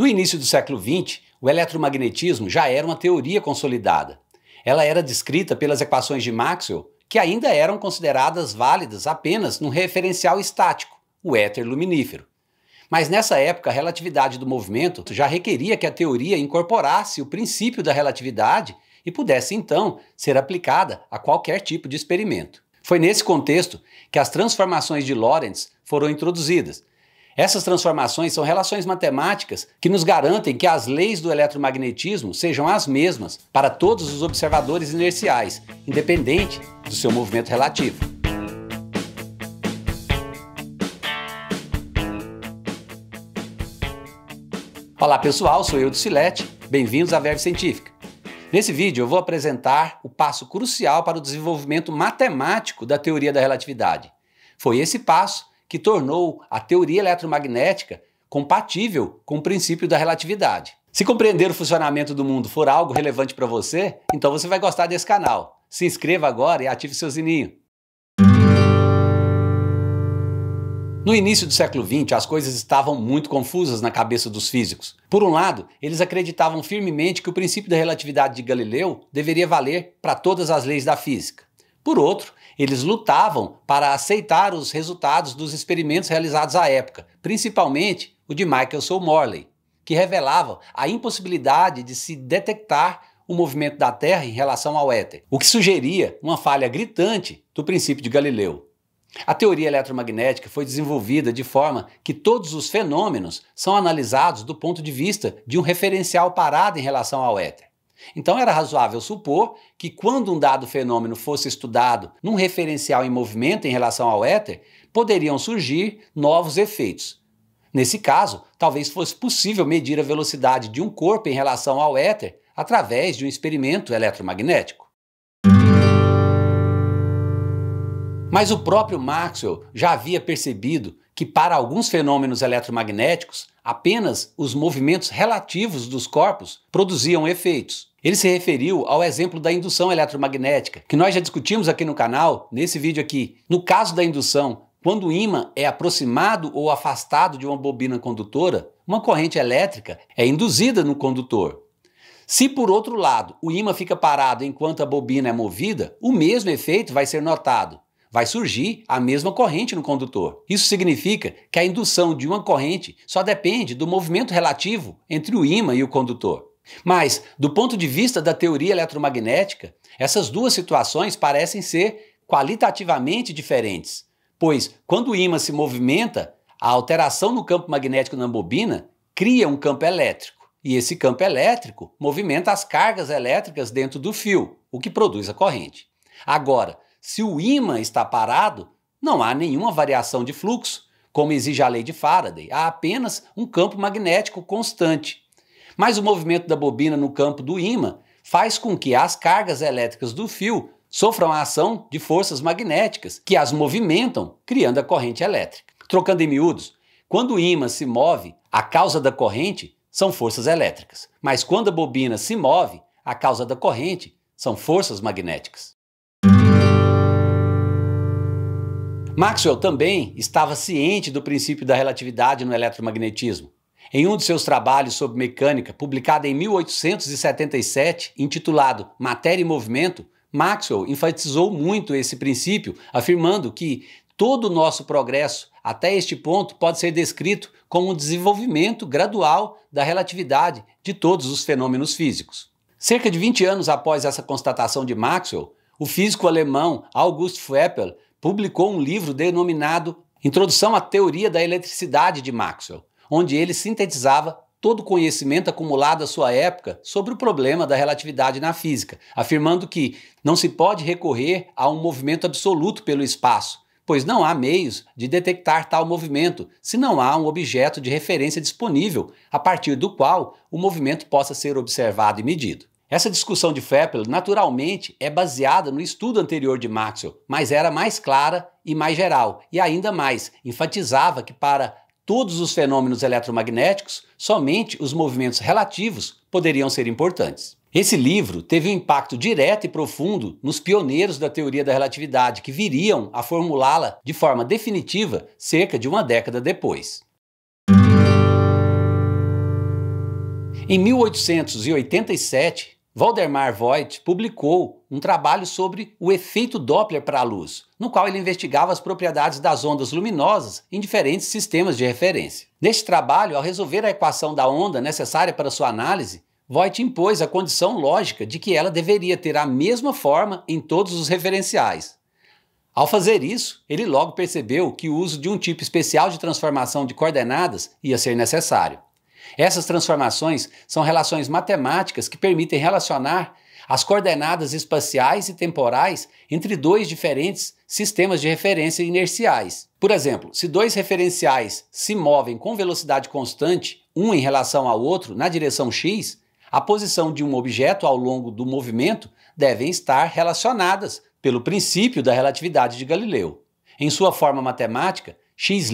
No início do século XX, o eletromagnetismo já era uma teoria consolidada. Ela era descrita pelas equações de Maxwell, que ainda eram consideradas válidas apenas num referencial estático, o éter luminífero. Mas nessa época, a relatividade do movimento já requeria que a teoria incorporasse o princípio da relatividade e pudesse então ser aplicada a qualquer tipo de experimento. Foi nesse contexto que as transformações de Lorentz foram introduzidas, essas transformações são relações matemáticas que nos garantem que as leis do eletromagnetismo sejam as mesmas para todos os observadores inerciais, independente do seu movimento relativo. Olá pessoal, sou eu do Silete, bem-vindos à Verve Científica. Nesse vídeo eu vou apresentar o passo crucial para o desenvolvimento matemático da teoria da relatividade. Foi esse passo que tornou a teoria eletromagnética compatível com o princípio da relatividade. Se compreender o funcionamento do mundo for algo relevante para você, então você vai gostar desse canal. Se inscreva agora e ative seu sininho. No início do século XX, as coisas estavam muito confusas na cabeça dos físicos. Por um lado, eles acreditavam firmemente que o princípio da relatividade de Galileu deveria valer para todas as leis da física. Por outro, eles lutavam para aceitar os resultados dos experimentos realizados à época, principalmente o de Michael Morley, que revelava a impossibilidade de se detectar o movimento da Terra em relação ao éter, o que sugeria uma falha gritante do princípio de Galileu. A teoria eletromagnética foi desenvolvida de forma que todos os fenômenos são analisados do ponto de vista de um referencial parado em relação ao éter. Então era razoável supor que quando um dado fenômeno fosse estudado num referencial em movimento em relação ao éter, poderiam surgir novos efeitos. Nesse caso, talvez fosse possível medir a velocidade de um corpo em relação ao éter através de um experimento eletromagnético. Mas o próprio Maxwell já havia percebido que, para alguns fenômenos eletromagnéticos, apenas os movimentos relativos dos corpos produziam efeitos. Ele se referiu ao exemplo da indução eletromagnética, que nós já discutimos aqui no canal, nesse vídeo aqui. No caso da indução, quando o ímã é aproximado ou afastado de uma bobina condutora, uma corrente elétrica é induzida no condutor. Se por outro lado o ímã fica parado enquanto a bobina é movida, o mesmo efeito vai ser notado vai surgir a mesma corrente no condutor. Isso significa que a indução de uma corrente só depende do movimento relativo entre o ímã e o condutor. Mas, do ponto de vista da teoria eletromagnética, essas duas situações parecem ser qualitativamente diferentes, pois quando o ímã se movimenta, a alteração no campo magnético na bobina cria um campo elétrico, e esse campo elétrico movimenta as cargas elétricas dentro do fio, o que produz a corrente. Agora, se o ímã está parado, não há nenhuma variação de fluxo, como exige a lei de Faraday. Há apenas um campo magnético constante. Mas o movimento da bobina no campo do ímã faz com que as cargas elétricas do fio sofram a ação de forças magnéticas que as movimentam, criando a corrente elétrica. Trocando em miúdos, quando o ímã se move, a causa da corrente são forças elétricas. Mas quando a bobina se move, a causa da corrente são forças magnéticas. Maxwell também estava ciente do princípio da relatividade no eletromagnetismo. Em um de seus trabalhos sobre mecânica, publicado em 1877, intitulado Matéria e Movimento, Maxwell enfatizou muito esse princípio, afirmando que todo o nosso progresso até este ponto pode ser descrito como um desenvolvimento gradual da relatividade de todos os fenômenos físicos. Cerca de 20 anos após essa constatação de Maxwell, o físico alemão August Weppel publicou um livro denominado Introdução à Teoria da Eletricidade de Maxwell, onde ele sintetizava todo o conhecimento acumulado à sua época sobre o problema da relatividade na física, afirmando que não se pode recorrer a um movimento absoluto pelo espaço, pois não há meios de detectar tal movimento se não há um objeto de referência disponível a partir do qual o movimento possa ser observado e medido. Essa discussão de Fepler, naturalmente, é baseada no estudo anterior de Maxwell, mas era mais clara e mais geral, e ainda mais, enfatizava que para todos os fenômenos eletromagnéticos, somente os movimentos relativos poderiam ser importantes. Esse livro teve um impacto direto e profundo nos pioneiros da teoria da relatividade, que viriam a formulá-la de forma definitiva cerca de uma década depois. Em 1887, Valdemar Voigt publicou um trabalho sobre o efeito Doppler para a luz, no qual ele investigava as propriedades das ondas luminosas em diferentes sistemas de referência. Neste trabalho, ao resolver a equação da onda necessária para sua análise, Voigt impôs a condição lógica de que ela deveria ter a mesma forma em todos os referenciais. Ao fazer isso, ele logo percebeu que o uso de um tipo especial de transformação de coordenadas ia ser necessário. Essas transformações são relações matemáticas que permitem relacionar as coordenadas espaciais e temporais entre dois diferentes sistemas de referência inerciais. Por exemplo, se dois referenciais se movem com velocidade constante, um em relação ao outro, na direção x, a posição de um objeto ao longo do movimento devem estar relacionadas pelo princípio da relatividade de Galileu. Em sua forma matemática, X'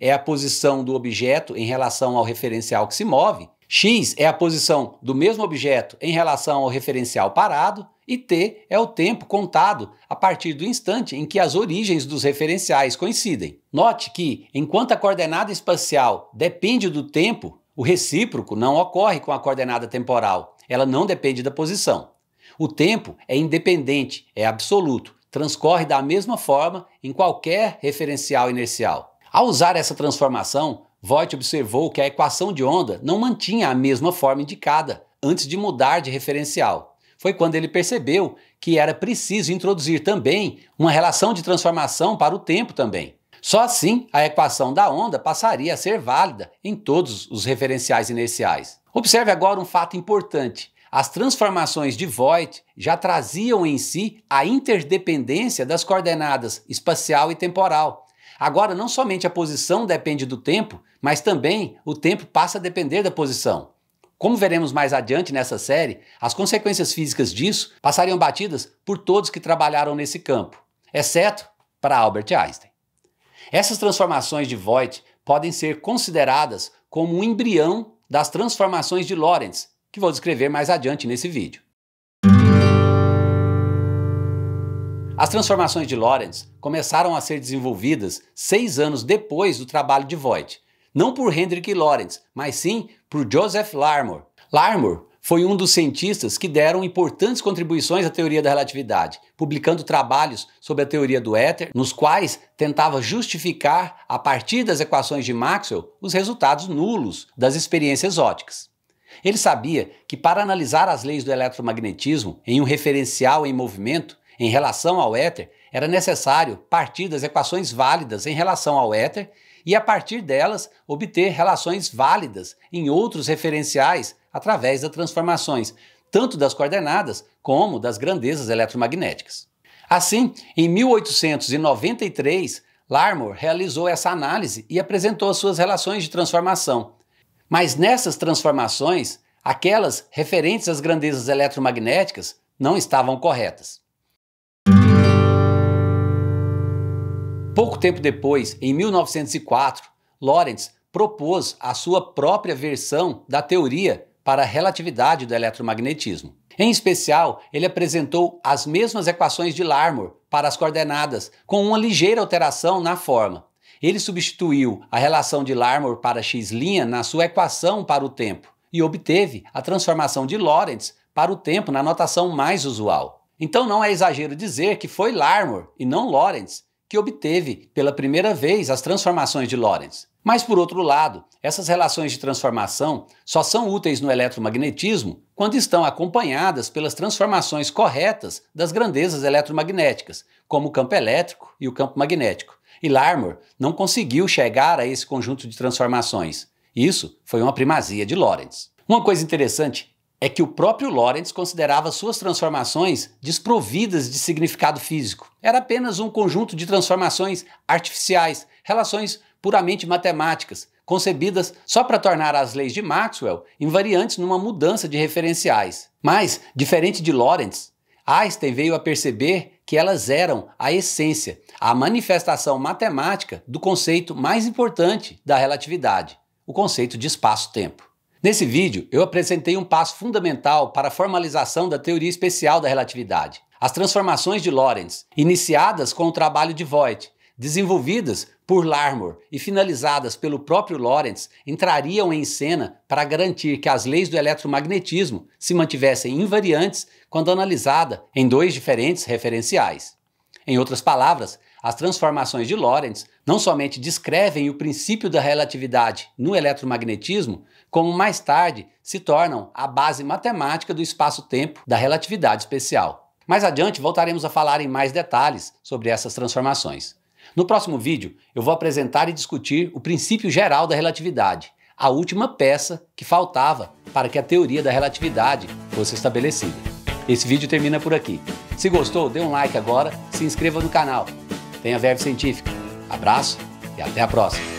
é a posição do objeto em relação ao referencial que se move, x é a posição do mesmo objeto em relação ao referencial parado, e t é o tempo contado a partir do instante em que as origens dos referenciais coincidem. Note que, enquanto a coordenada espacial depende do tempo, o recíproco não ocorre com a coordenada temporal, ela não depende da posição. O tempo é independente, é absoluto, transcorre da mesma forma em qualquer referencial inercial. Ao usar essa transformação, Voigt observou que a equação de onda não mantinha a mesma forma indicada antes de mudar de referencial. Foi quando ele percebeu que era preciso introduzir também uma relação de transformação para o tempo também. Só assim a equação da onda passaria a ser válida em todos os referenciais inerciais. Observe agora um fato importante. As transformações de Voigt já traziam em si a interdependência das coordenadas espacial e temporal. Agora, não somente a posição depende do tempo, mas também o tempo passa a depender da posição. Como veremos mais adiante nessa série, as consequências físicas disso passariam batidas por todos que trabalharam nesse campo, exceto para Albert Einstein. Essas transformações de Voigt podem ser consideradas como um embrião das transformações de Lorentz, que vou descrever mais adiante nesse vídeo. As transformações de Lorentz começaram a ser desenvolvidas seis anos depois do trabalho de Voigt, não por Hendrik Lorentz, mas sim por Joseph Larmor. Larmor foi um dos cientistas que deram importantes contribuições à teoria da relatividade, publicando trabalhos sobre a teoria do éter, nos quais tentava justificar, a partir das equações de Maxwell, os resultados nulos das experiências óticas. Ele sabia que para analisar as leis do eletromagnetismo em um referencial em movimento em relação ao éter, era necessário partir das equações válidas em relação ao éter e, a partir delas, obter relações válidas em outros referenciais através das transformações, tanto das coordenadas como das grandezas eletromagnéticas. Assim, em 1893, Larmor realizou essa análise e apresentou as suas relações de transformação. Mas nessas transformações, aquelas referentes às grandezas eletromagnéticas não estavam corretas. Pouco tempo depois, em 1904, Lorentz propôs a sua própria versão da teoria para a relatividade do eletromagnetismo. Em especial, ele apresentou as mesmas equações de Larmor para as coordenadas, com uma ligeira alteração na forma. Ele substituiu a relação de Larmor para x' na sua equação para o tempo e obteve a transformação de Lorentz para o tempo na notação mais usual. Então não é exagero dizer que foi Larmor e não Lorentz que obteve pela primeira vez as transformações de Lorentz. Mas por outro lado, essas relações de transformação só são úteis no eletromagnetismo quando estão acompanhadas pelas transformações corretas das grandezas eletromagnéticas, como o campo elétrico e o campo magnético. E Larmor não conseguiu chegar a esse conjunto de transformações. Isso foi uma primazia de Lorentz. Uma coisa interessante é que o próprio Lorentz considerava suas transformações desprovidas de significado físico. Era apenas um conjunto de transformações artificiais, relações puramente matemáticas, concebidas só para tornar as leis de Maxwell invariantes numa mudança de referenciais. Mas, diferente de Lorentz, Einstein veio a perceber que elas eram a essência, a manifestação matemática do conceito mais importante da relatividade, o conceito de espaço-tempo. Nesse vídeo, eu apresentei um passo fundamental para a formalização da teoria especial da relatividade, as transformações de Lorentz, iniciadas com o trabalho de Voigt, desenvolvidas por Larmor e finalizadas pelo próprio Lorentz, entrariam em cena para garantir que as leis do eletromagnetismo se mantivessem invariantes quando analisada em dois diferentes referenciais. Em outras palavras, as transformações de Lorentz não somente descrevem o princípio da relatividade no eletromagnetismo, como mais tarde se tornam a base matemática do espaço-tempo da relatividade especial. Mais adiante voltaremos a falar em mais detalhes sobre essas transformações. No próximo vídeo, eu vou apresentar e discutir o princípio geral da relatividade, a última peça que faltava para que a teoria da relatividade fosse estabelecida. Esse vídeo termina por aqui. Se gostou, dê um like agora, se inscreva no canal. Tenha verve científica. Abraço e até a próxima.